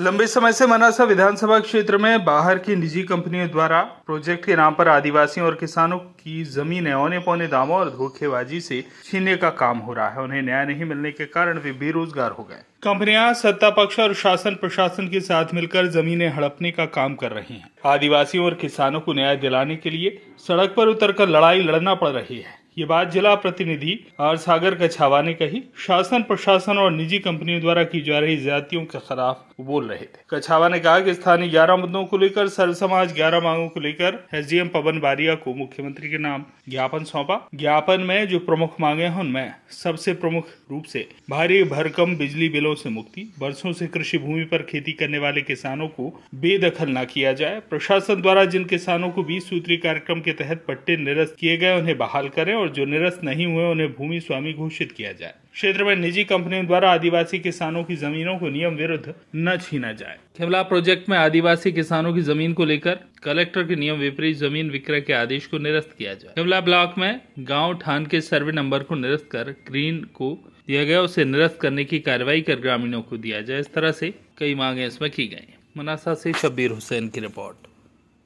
लंबे समय से मनासा विधानसभा क्षेत्र में बाहर की निजी कंपनियों द्वारा प्रोजेक्ट के नाम पर आदिवासियों और किसानों की जमीनें औने पौने दामों और धोखेबाजी से छीनने का काम हो रहा है उन्हें न्याय नहीं मिलने के कारण वे बेरोजगार हो गए कंपनियां सत्ता पक्ष और शासन प्रशासन के साथ मिलकर जमीनें हड़पने का काम कर रही हैं आदिवासियों और किसानों को न्याय दिलाने के लिए सड़क पर उतरकर लड़ाई लड़ना पड़ रही है ये बात जिला प्रतिनिधि आर सागर कछावा ने कही शासन प्रशासन और निजी कंपनियों द्वारा की जा रही ज्यादतियों के खिलाफ बोल रहे थे कछावा ने कहा कि स्थानीय ग्यारह मुद्दों को लेकर सर्व समाज ग्यारह मांगों को लेकर एस पवन बारिया को मुख्यमंत्री के नाम ज्ञापन सौंपा ज्ञापन में जो प्रमुख मांगे हैं उनमें सबसे प्रमुख रूप से भारी भरकम बिजली बिलों से मुक्ति वर्षो से कृषि भूमि पर खेती करने वाले किसानों को बेदखल न किया जाए प्रशासन द्वारा जिन किसानों को बीस सूत्री कार्यक्रम के तहत पट्टे निरस्त किए गए उन्हें बहाल करें और और जो निरस्त नहीं हुए उन्हें भूमि स्वामी घोषित किया जाए क्षेत्र में निजी कंपनियों द्वारा आदिवासी किसानों की जमीनों को नियम विरुद्ध न छीना जाए खेमला प्रोजेक्ट में आदिवासी किसानों की जमीन को लेकर कलेक्टर के नियम विपरीत जमीन विक्रय के आदेश को निरस्त किया जाए खेमला ब्लॉक में गांव ठान के सर्वे नंबर को निरस्त कर ग्रीन को दिया गया उसे निरस्त करने की कार्रवाई कर ग्रामीणों को दिया जाए इस तरह से कई मांगे इसमें की गई मनासा से शब्बीर हुसैन की रिपोर्ट